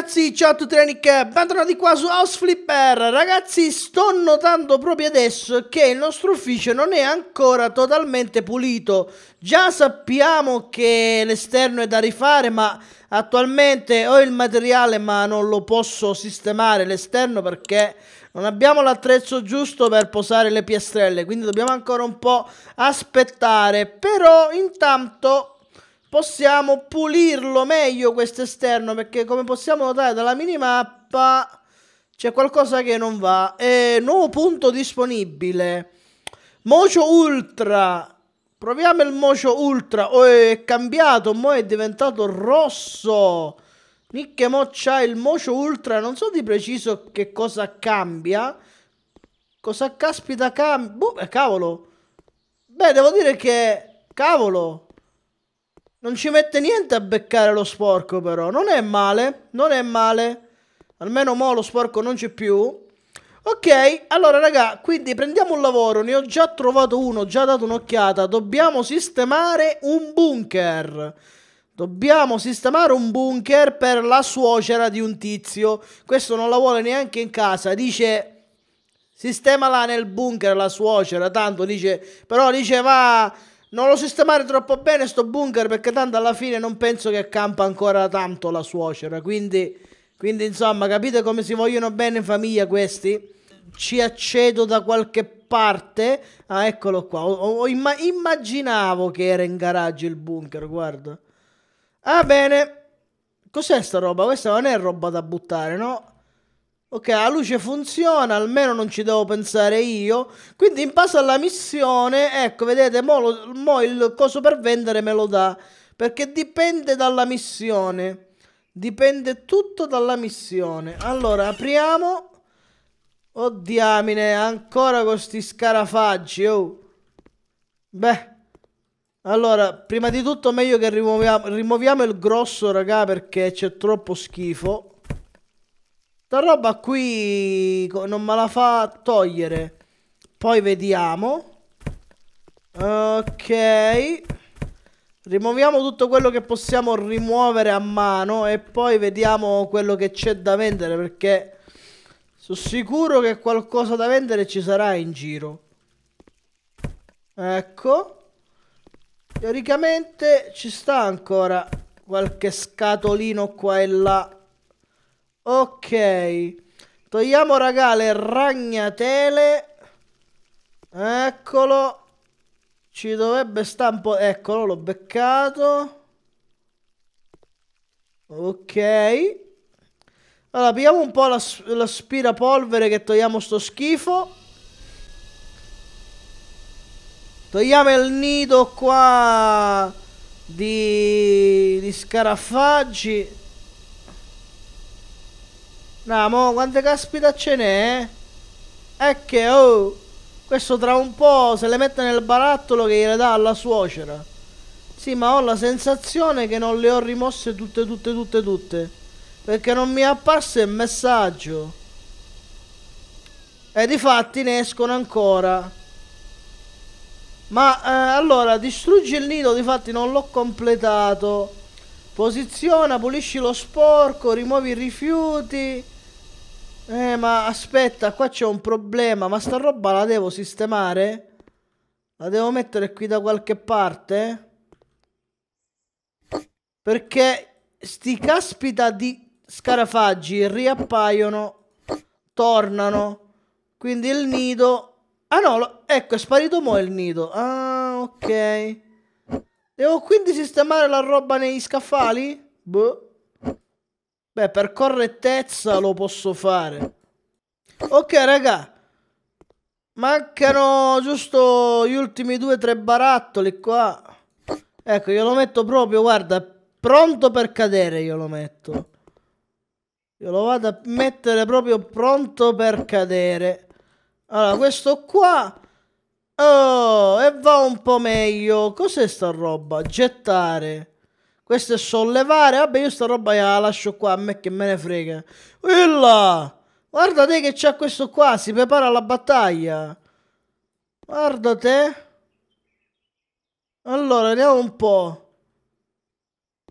ragazzi, ciao a tutti Renic, bentornati qua su House Flipper Ragazzi, sto notando proprio adesso che il nostro ufficio non è ancora totalmente pulito Già sappiamo che l'esterno è da rifare, ma attualmente ho il materiale ma non lo posso sistemare l'esterno perché non abbiamo l'attrezzo giusto per posare le piastrelle quindi dobbiamo ancora un po' aspettare però intanto possiamo pulirlo meglio questo esterno perché come possiamo notare dalla minimappa c'è qualcosa che non va. E nuovo punto disponibile. Mocio Ultra. Proviamo il Mocio Ultra. Oh, è cambiato, mo è diventato rosso. Nicche mo c'ha il Mocio Ultra. Non so di preciso che cosa cambia. Cosa caspita cambia? Boh, eh, cavolo. Beh, devo dire che... Cavolo. Non ci mette niente a beccare lo sporco però. Non è male, non è male. Almeno mo lo sporco non c'è più. Ok, allora raga, quindi prendiamo un lavoro, ne ho già trovato uno, ho già dato un'occhiata. Dobbiamo sistemare un bunker. Dobbiamo sistemare un bunker per la suocera di un tizio. Questo non la vuole neanche in casa. Dice, sistemala nel bunker la suocera. Tanto dice, però dice, va non lo sistemare troppo bene sto bunker perché tanto alla fine non penso che campa ancora tanto la suocera. Quindi, quindi insomma, capite come si vogliono bene in famiglia questi? Ci accedo da qualche parte. Ah, eccolo qua. O, o, imma immaginavo che era in garage il bunker, guarda. Ah, bene. Cos'è sta roba? Questa non è roba da buttare, no? Ok, la luce funziona, almeno non ci devo pensare io. Quindi in base alla missione, ecco, vedete, mo, lo, mo il coso per vendere me lo dà. Perché dipende dalla missione. Dipende tutto dalla missione. Allora, apriamo. Oh diamine, ancora con sti scarafaggi, oh. Beh. Allora, prima di tutto meglio che rimuoviamo, rimuoviamo il grosso, raga, perché c'è troppo schifo. La roba qui non me la fa togliere. Poi vediamo. Ok. Rimuoviamo tutto quello che possiamo rimuovere a mano e poi vediamo quello che c'è da vendere perché sono sicuro che qualcosa da vendere ci sarà in giro. Ecco. Teoricamente ci sta ancora qualche scatolino qua e là Ok. Togliamo, raga, le ragnatele. Eccolo. Ci dovrebbe stampo. Eccolo, l'ho beccato. Ok. Allora, apriamo un po' l'aspirapolvere che togliamo sto schifo. Togliamo il nido qua di, di scarafaggi. No, mo, quante caspita ce n'è? E eh? che, oh, questo tra un po' se le mette nel barattolo che gliele dà alla suocera. Sì, ma ho la sensazione che non le ho rimosse tutte, tutte, tutte, tutte. Perché non mi è apparso il messaggio. E di fatti ne escono ancora. Ma eh, allora, distruggi il nido, di fatti non l'ho completato. Posiziona, pulisci lo sporco, rimuovi i rifiuti. Eh, ma aspetta, qua c'è un problema. Ma sta roba la devo sistemare? La devo mettere qui da qualche parte? Perché sti caspita di scarafaggi riappaiono, tornano. Quindi il nido... Ah no, lo... ecco, è sparito mo il nido. Ah, ok. Devo quindi sistemare la roba negli scaffali? Boh. Beh, per correttezza lo posso fare. Ok, raga. Mancano giusto gli ultimi due o tre barattoli qua. Ecco, io lo metto proprio, guarda, pronto per cadere io lo metto. Io lo vado a mettere proprio pronto per cadere. Allora, questo qua... Oh, e va un po' meglio. Cos'è sta roba? Gettare. Questo è sollevare. Vabbè, io sta roba la lascio qua, a me che me ne frega. Illa! Guarda te che c'è questo qua, si prepara alla battaglia. Guarda te. Allora, vediamo un po'.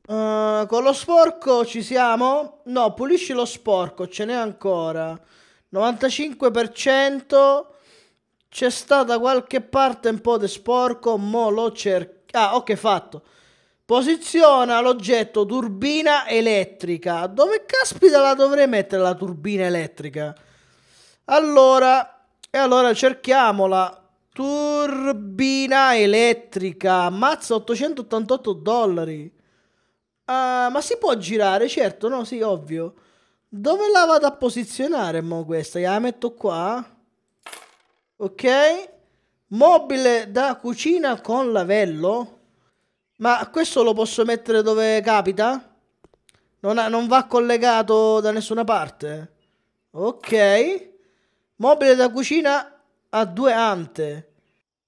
Uh, con lo sporco ci siamo? No, pulisci lo sporco, ce n'è ancora. 95%. C'è stata qualche parte un po' di sporco, mo lo cerco. Ah, ok, fatto. Posiziona l'oggetto turbina elettrica. Dove caspita la dovrei mettere la turbina elettrica? Allora, e allora cerchiamola. Turbina elettrica, mazza 888 dollari. Uh, ma si può girare, certo, no, sì, ovvio. Dove la vado a posizionare, mo, questa? La metto qua? Ok. Mobile da cucina con lavello? Ma questo lo posso mettere dove capita? Non, ha, non va collegato da nessuna parte. Ok. Mobile da cucina a due ante.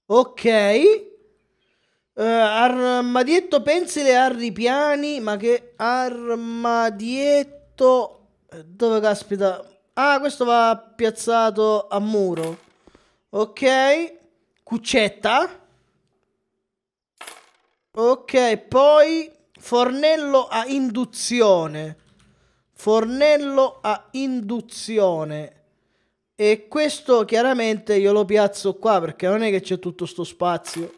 Ok. Uh, armadietto pensile a ripiani. Ma che armadietto... Dove caspita? Ah, questo va piazzato a muro. Ok. Cuccetta. Ok, poi fornello a induzione. Fornello a induzione. E questo chiaramente io lo piazzo qua perché non è che c'è tutto sto spazio.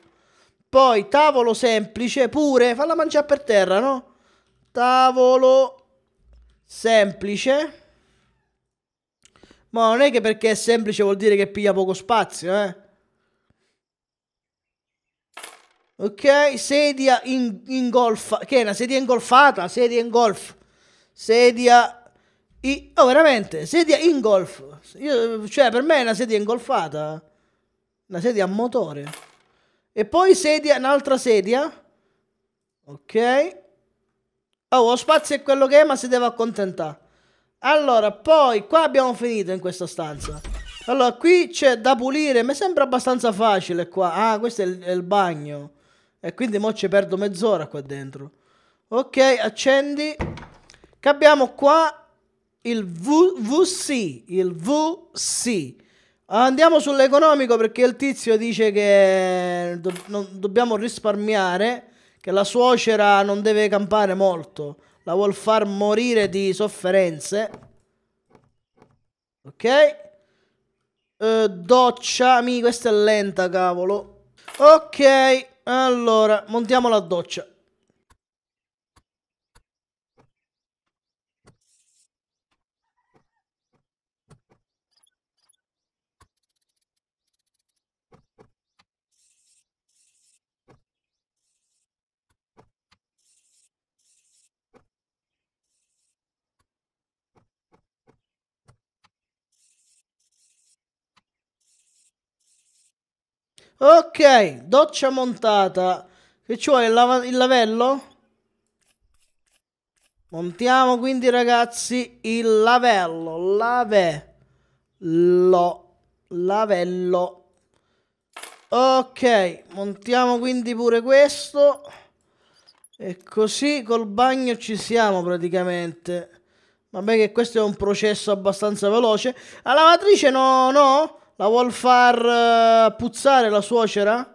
Poi tavolo semplice pure, falla mangiare per terra, no? Tavolo semplice. Ma non è che perché è semplice vuol dire che piglia poco spazio, eh? Ok, sedia in, golf, Che è una sedia ingolfata? Sedia ingolf. Sedia. I, oh, veramente? Sedia ingolf. Io, cioè, per me è una sedia ingolfata. Una sedia a motore. E poi sedia, un'altra sedia. Ok. Oh, lo spazio è quello che è, ma si deve accontentare. Allora, poi qua abbiamo finito in questa stanza. Allora, qui c'è da pulire. Mi sembra abbastanza facile qua. Ah, questo è il, è il bagno. E quindi mo ci perdo mezz'ora qua dentro. Ok, accendi. Che abbiamo qua il v, VC, il VC. Andiamo sull'economico perché il tizio dice che do, non, dobbiamo risparmiare, che la suocera non deve campare molto, la vuol far morire di sofferenze. Ok? Eh, doccia, mi questa è lenta, cavolo. Ok, allora, montiamo la doccia. Ok, doccia montata. Che ci vuole il, lava- il lavello? Montiamo quindi ragazzi il lavello, lave, lo, lavello. Ok, montiamo quindi pure questo. E così col bagno ci siamo praticamente. Vabbè che questo è un processo abbastanza veloce. La lavatrice no, no. La vuol far eh, puzzare la suocera?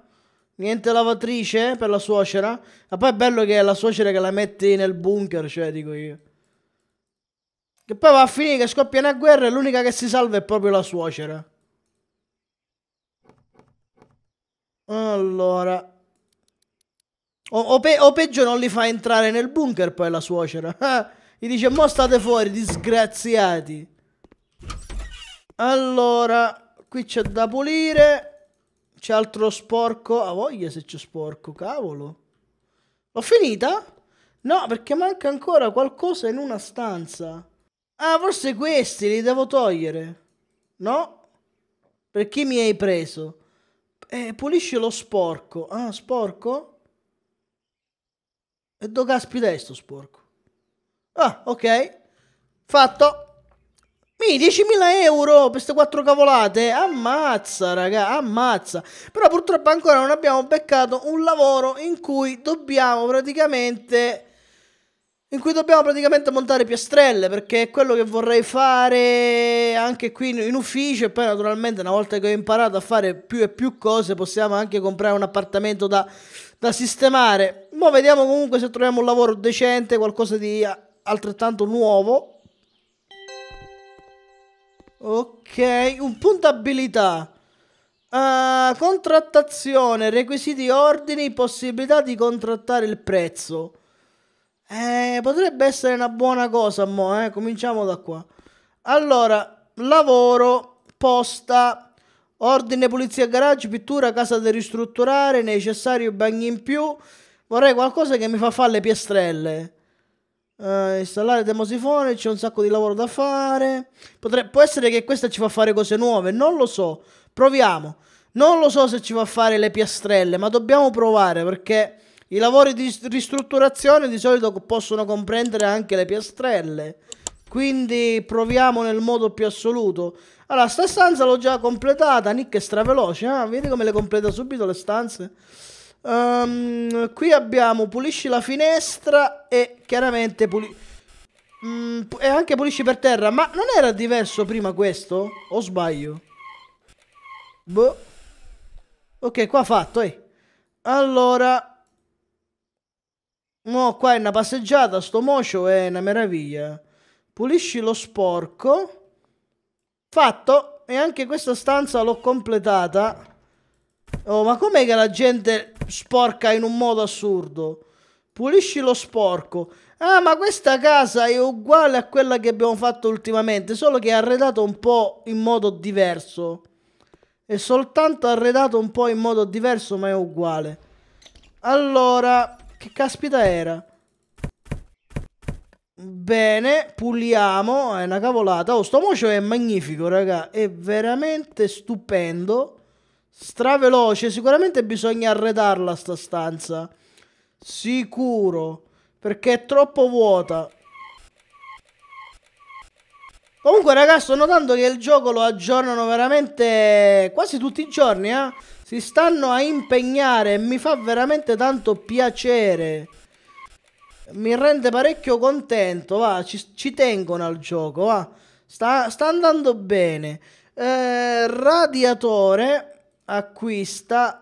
Niente lavatrice per la suocera? Ma poi è bello che è la suocera che la mette nel bunker, cioè, dico io. Che poi va a finire che scoppia una guerra e l'unica che si salva è proprio la suocera. Allora. O, o, pe o peggio non li fa entrare nel bunker poi la suocera. Gli dice, mo state fuori, disgraziati. Allora... Qui c'è da pulire. C'è altro sporco. A voglia se c'è sporco, cavolo. L'ho finita? No, perché manca ancora qualcosa in una stanza. Ah, forse questi li devo togliere. No? Perché mi hai preso? Eh, pulisci lo sporco. Ah, sporco? E do caspita è sto sporco? Ah, ok. Fatto. Mi 10.000 euro per queste quattro cavolate? Ammazza, raga, ammazza. Però purtroppo ancora non abbiamo beccato un lavoro in cui dobbiamo praticamente... In cui dobbiamo praticamente montare piastrelle perché è quello che vorrei fare anche qui in ufficio e poi naturalmente una volta che ho imparato a fare più e più cose possiamo anche comprare un appartamento da, da sistemare. Ma vediamo comunque se troviamo un lavoro decente, qualcosa di altrettanto nuovo Ok, un punto abilità. Uh, contrattazione, requisiti, ordini, possibilità di contrattare il prezzo. Eh, potrebbe essere una buona cosa, mo, eh? cominciamo da qua. Allora, lavoro, posta, ordine, pulizia, garage, pittura, casa da ristrutturare, necessario bagni in più. Vorrei qualcosa che mi fa fare le piastrelle. Uh, installare Demosifone c'è un sacco di lavoro da fare. Potre- può essere che questa ci fa fare cose nuove, non lo so. Proviamo. Non lo so se ci fa fare le piastrelle, ma dobbiamo provare perché i lavori di ristrutturazione di solito possono comprendere anche le piastrelle. Quindi proviamo nel modo più assoluto. Allora, sta stanza l'ho già completata. Nick è straveloce. Eh? Vedi come le completa subito le stanze. Um, qui abbiamo pulisci la finestra e chiaramente pulisci... Mm, e anche pulisci per terra. Ma non era diverso prima questo? O sbaglio? Boh. Ok, qua fatto, eh. Allora... No, qua è una passeggiata, sto mocio è una meraviglia. Pulisci lo sporco. Fatto. E anche questa stanza l'ho completata. Oh, ma com'è che la gente sporca in un modo assurdo? Pulisci lo sporco. Ah, ma questa casa è uguale a quella che abbiamo fatto ultimamente, solo che è arredata un po' in modo diverso. È soltanto arredata un po' in modo diverso, ma è uguale. Allora, che caspita era? Bene, puliamo. È una cavolata. Oh, sto mocio è magnifico, raga. È veramente stupendo straveloce. Sicuramente bisogna arredarla sta stanza. Sicuro. Perché è troppo vuota. Comunque ragazzi sto notando che il gioco lo aggiornano veramente quasi tutti i giorni eh? Si stanno a impegnare e mi fa veramente tanto piacere Mi rende parecchio contento va ci, ci tengono al gioco va Sta, sta andando bene eh, Radiatore acquista,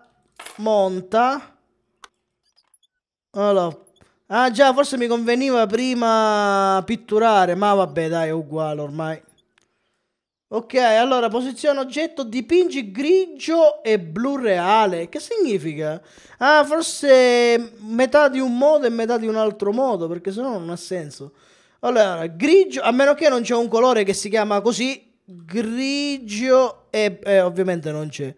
monta. Allora. Ah già, forse mi conveniva prima pitturare, ma vabbè dai, è uguale ormai. Ok, allora posizione oggetto, dipingi grigio e blu reale. Che significa? Ah, forse metà di un modo e metà di un altro modo, perché sennò non ha senso. Allora, grigio, a meno che non c'è un colore che si chiama così, grigio e eh, ovviamente non c'è.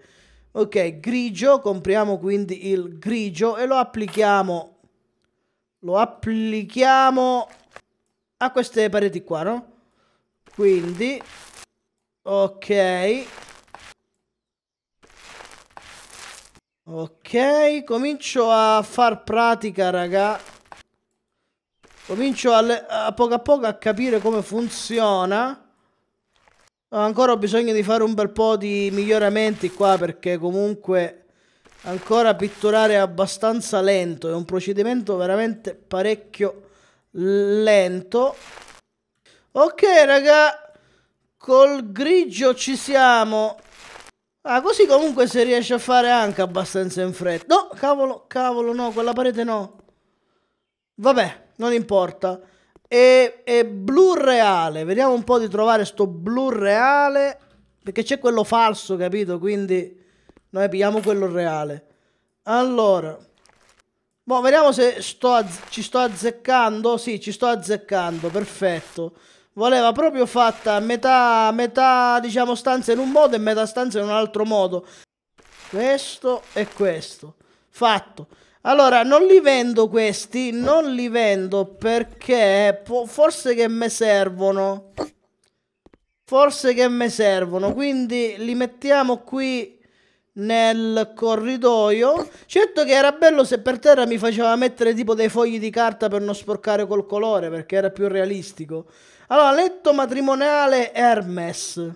Ok, grigio, compriamo quindi il grigio e lo applichiamo, lo applichiamo a queste pareti qua, no? Quindi, ok, ok, comincio a far pratica, raga. Comincio a, a poco a poco a capire come funziona. Ancora ho bisogno di fare un bel po' di miglioramenti qua perché comunque ancora pitturare è abbastanza lento. È un procedimento veramente parecchio lento. Ok raga, col grigio ci siamo. Ah, così comunque si riesce a fare anche abbastanza in fretta. No, cavolo, cavolo, no, quella parete no. Vabbè, non importa. E, e blu reale, vediamo un po' di trovare sto blu reale, perché c'è quello falso, capito? Quindi noi pigliamo quello reale. Allora, boh, vediamo se sto ci sto azzeccando. Sì, ci sto azzeccando, perfetto. Voleva proprio fatta metà, metà, diciamo, stanza in un modo e metà stanza in un altro modo. Questo e questo. Fatto. Allora, non li vendo questi, non li vendo perché forse che mi servono. Forse che mi servono, quindi li mettiamo qui nel corridoio. Certo che era bello se per terra mi faceva mettere tipo dei fogli di carta per non sporcare col colore, perché era più realistico. Allora, letto matrimoniale Hermes.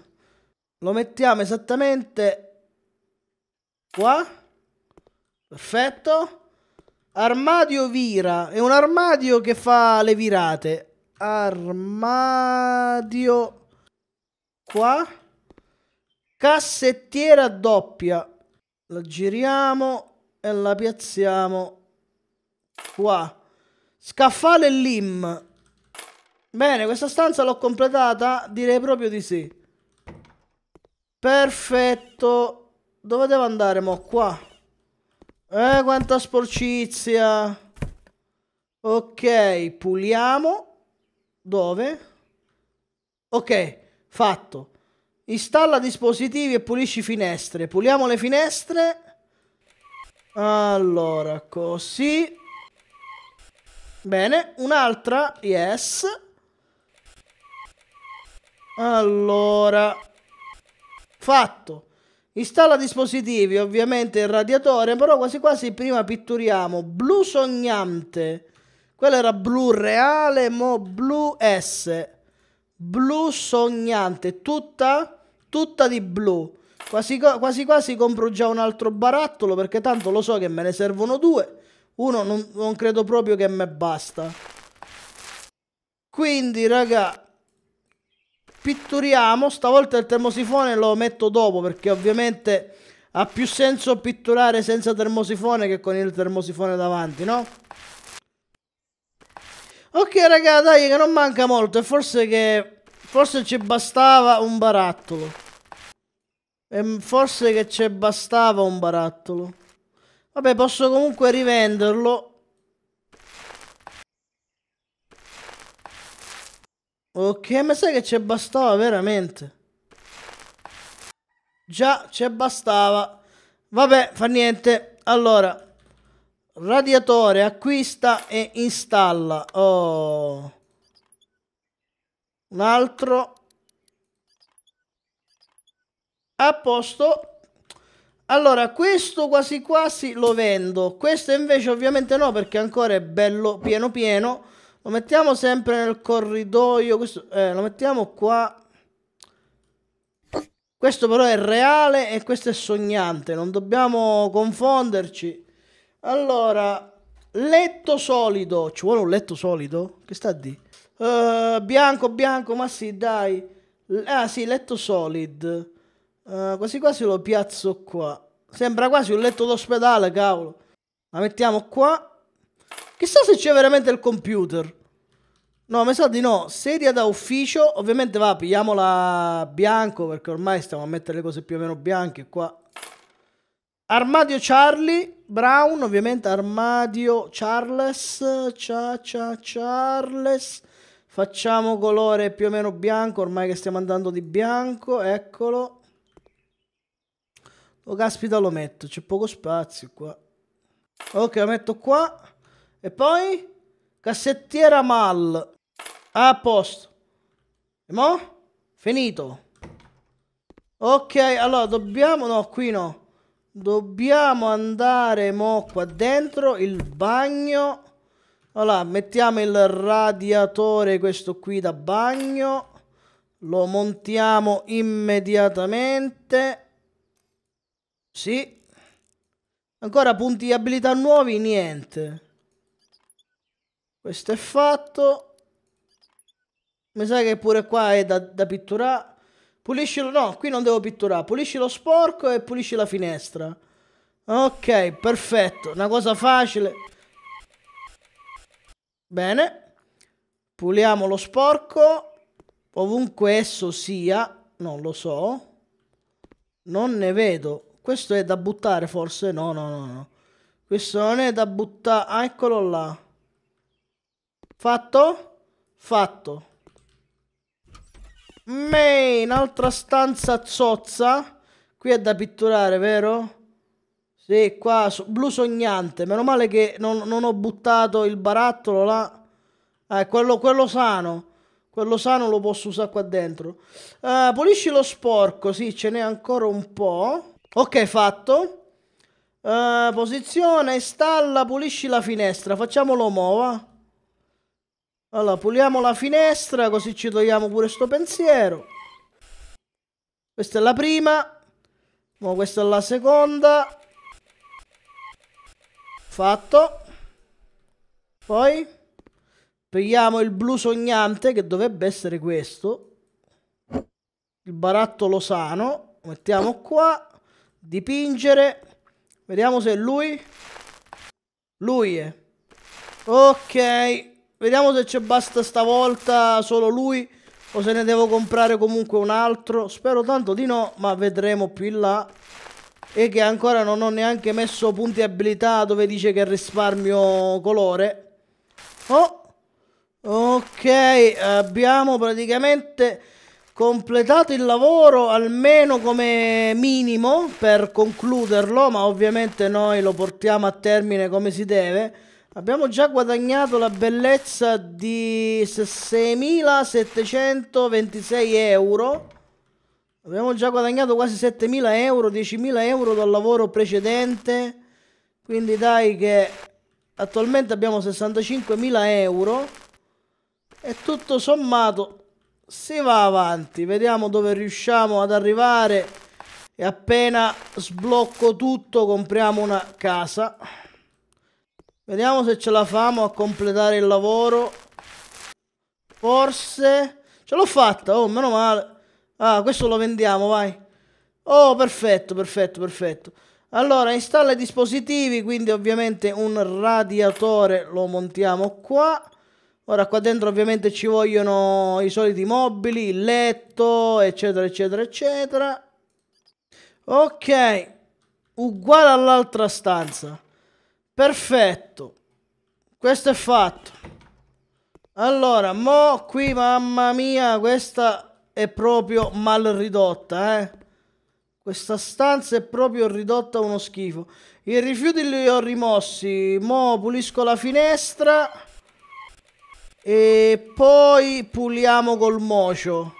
Lo mettiamo esattamente qua. Perfetto. Armadio vira. È un armadio che fa le virate. Armadio qua. Cassettiera doppia. La giriamo e la piazziamo qua. Scaffale lim. Bene, questa stanza l'ho completata. Direi proprio di sì. Perfetto. Dove devo andare mo? Qua. Eh, quanta sporcizia. Ok, puliamo. Dove? Ok, fatto. Installa dispositivi e pulisci finestre. Puliamo le finestre. Allora, così. Bene, un'altra, yes. Allora, fatto. Installa dispositivi, ovviamente il radiatore, però quasi quasi prima pitturiamo blu sognante. Quello era blu reale, mo blu S. Blu sognante, tutta, tutta di blu. Quasi, quasi quasi compro già un altro barattolo perché tanto lo so che me ne servono due. Uno non, non credo proprio che me basta. Quindi, raga, Pitturiamo, stavolta il termosifone lo metto dopo perché ovviamente ha più senso pitturare senza termosifone che con il termosifone davanti, no? Ok raga, dai che non manca molto e forse che... Forse ci bastava un barattolo. E forse che ci bastava un barattolo. Vabbè, posso comunque rivenderlo Ok, ma sai che ci bastava veramente? Già, ci bastava. Vabbè, fa niente. Allora, radiatore, acquista e installa. Oh. Un altro. A posto. Allora, questo quasi quasi lo vendo. Questo invece ovviamente no perché ancora è bello pieno pieno. Lo mettiamo sempre nel corridoio. Questo, eh, lo mettiamo qua. Questo però è reale e questo è sognante. Non dobbiamo confonderci. Allora, letto solido. Ci vuole un letto solido? Che sta di? Uh, bianco, bianco, ma sì, dai. Ah sì, letto solid. Uh, quasi quasi lo piazzo qua. Sembra quasi un letto d'ospedale, cavolo. La mettiamo qua. Chissà se c'è veramente il computer. No, mi sa di no. Sedia da ufficio. Ovviamente va, pigliamola bianco perché ormai stiamo a mettere le cose più o meno bianche qua. Armadio Charlie, Brown, ovviamente armadio Charles, cia, cia, Charles. Facciamo colore più o meno bianco, ormai che stiamo andando di bianco, eccolo. Oh caspita lo metto, c'è poco spazio qua. Ok, lo metto qua. E poi? Cassettiera mal. Ah, a posto. E mo? Finito. Ok, allora dobbiamo... No, qui no. Dobbiamo andare mo qua dentro, il bagno. Allora, mettiamo il radiatore, questo qui da bagno. Lo montiamo immediatamente. Sì. Ancora punti di abilità nuovi, niente. Questo è fatto. Mi sa che pure qua è da, da pitturare. Puliscilo, no, qui non devo pitturare. Pulisci lo sporco e pulisci la finestra. Ok, perfetto. Una cosa facile. Bene. Puliamo lo sporco. Ovunque esso sia. Non lo so. Non ne vedo. Questo è da buttare forse? No, no, no, no. Questo non è da buttare. Ah, eccolo là. Fatto? Fatto. Main, altra stanza zozza. Qui è da pitturare, vero? Sì, qua, so, blu sognante. Meno male che non, non, ho buttato il barattolo là. Eh, quello, quello sano. Quello sano lo posso usare qua dentro. Uh, pulisci lo sporco, sì, ce n'è ancora un po'. Ok, fatto. Uh, posizione, installa, pulisci la finestra. Facciamolo mova. Allora, puliamo la finestra così ci togliamo pure sto pensiero. Questa è la prima. No, questa è la seconda. Fatto. Poi prendiamo il blu sognante che dovrebbe essere questo. Il barattolo sano. Mettiamo qua. Dipingere. Vediamo se è lui. Lui è. Ok. Vediamo se ci basta stavolta solo lui o se ne devo comprare comunque un altro. Spero tanto di no, ma vedremo più in là. E che ancora non ho neanche messo punti abilità dove dice che risparmio colore. Oh! Ok, abbiamo praticamente completato il lavoro almeno come minimo per concluderlo, ma ovviamente noi lo portiamo a termine come si deve. Abbiamo già guadagnato la bellezza di 6.726 euro. Abbiamo già guadagnato quasi 7.000 euro, 10.000 euro dal lavoro precedente. Quindi dai che attualmente abbiamo 65.000 euro. E tutto sommato si va avanti. Vediamo dove riusciamo ad arrivare. E appena sblocco tutto compriamo una casa. Vediamo se ce la famo a completare il lavoro. Forse... Ce l'ho fatta, oh, meno male. Ah, questo lo vendiamo, vai. Oh, perfetto, perfetto, perfetto. Allora, installa i dispositivi, quindi ovviamente un radiatore lo montiamo qua. Ora qua dentro ovviamente ci vogliono i soliti mobili, il letto, eccetera, eccetera, eccetera. Ok, uguale all'altra stanza. Perfetto. Questo è fatto. Allora, mo qui, mamma mia, questa è proprio mal ridotta, eh. Questa stanza è proprio ridotta a uno schifo. I rifiuti li ho rimossi. Mo pulisco la finestra. E poi puliamo col mocio.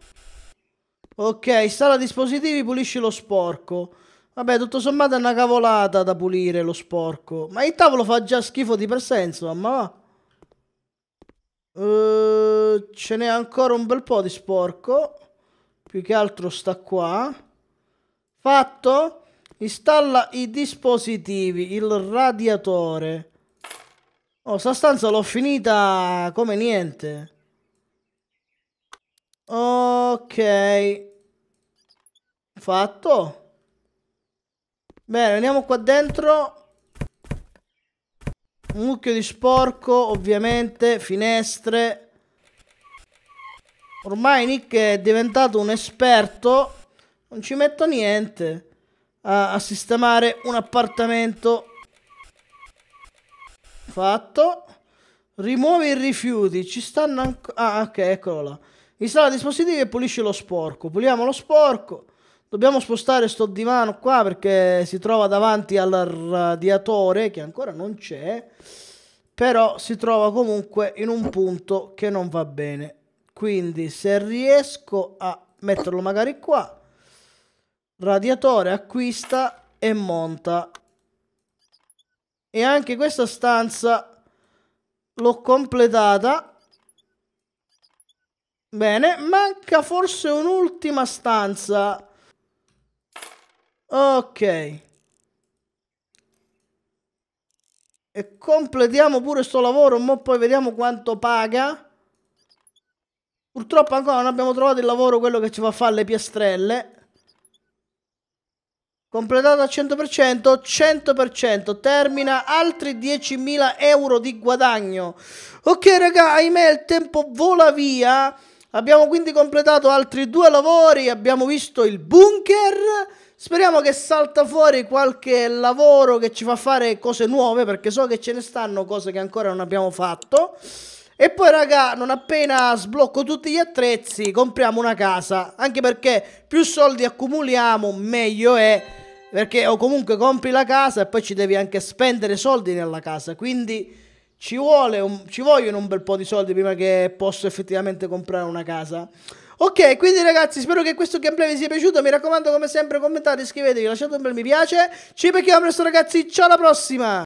Ok, sala dispositivi, pulisci lo sporco. Vabbè, tutto sommato è una cavolata da pulire lo sporco. Ma il tavolo fa già schifo di per sé, insomma. uh, ce n'è ancora un bel po' di sporco. Più che altro sta qua. Fatto. Installa i dispositivi, il radiatore. Oh, sta stanza l'ho finita come niente. Ok. Fatto. Bene, andiamo qua dentro. Un mucchio di sporco, ovviamente, finestre. Ormai Nick è diventato un esperto. Non ci metto niente a, a sistemare un appartamento. Fatto. Rimuovi i rifiuti. Ci stanno ancora... Ah, ok, eccolo là. Installa dispositivi e pulisci lo sporco. Puliamo lo sporco. Dobbiamo spostare sto divano qua perché si trova davanti al radiatore che ancora non c'è, però si trova comunque in un punto che non va bene. Quindi se riesco a metterlo magari qua, radiatore acquista e monta. E anche questa stanza l'ho completata. Bene, manca forse un'ultima stanza Ok. E completiamo pure sto lavoro, ma poi vediamo quanto paga. Purtroppo ancora non abbiamo trovato il lavoro, quello che ci fa fare le piastrelle. Completato al 100%, 100%, termina altri 10.000 euro di guadagno. Ok raga, ahimè il tempo vola via. Abbiamo quindi completato altri due lavori, abbiamo visto il bunker Speriamo che salta fuori qualche lavoro che ci fa fare cose nuove, perché so che ce ne stanno cose che ancora non abbiamo fatto. E poi, raga, non appena sblocco tutti gli attrezzi, compriamo una casa. Anche perché più soldi accumuliamo, meglio è. Perché o comunque compri la casa e poi ci devi anche spendere soldi nella casa. Quindi ci, un, ci vogliono un bel po' di soldi prima che posso effettivamente comprare una casa. Ok, quindi ragazzi, spero che questo gameplay vi sia piaciuto. Mi raccomando, come sempre, commentate, iscrivetevi, lasciate un bel mi piace. Ci becchiamo presto, ragazzi. Ciao alla prossima!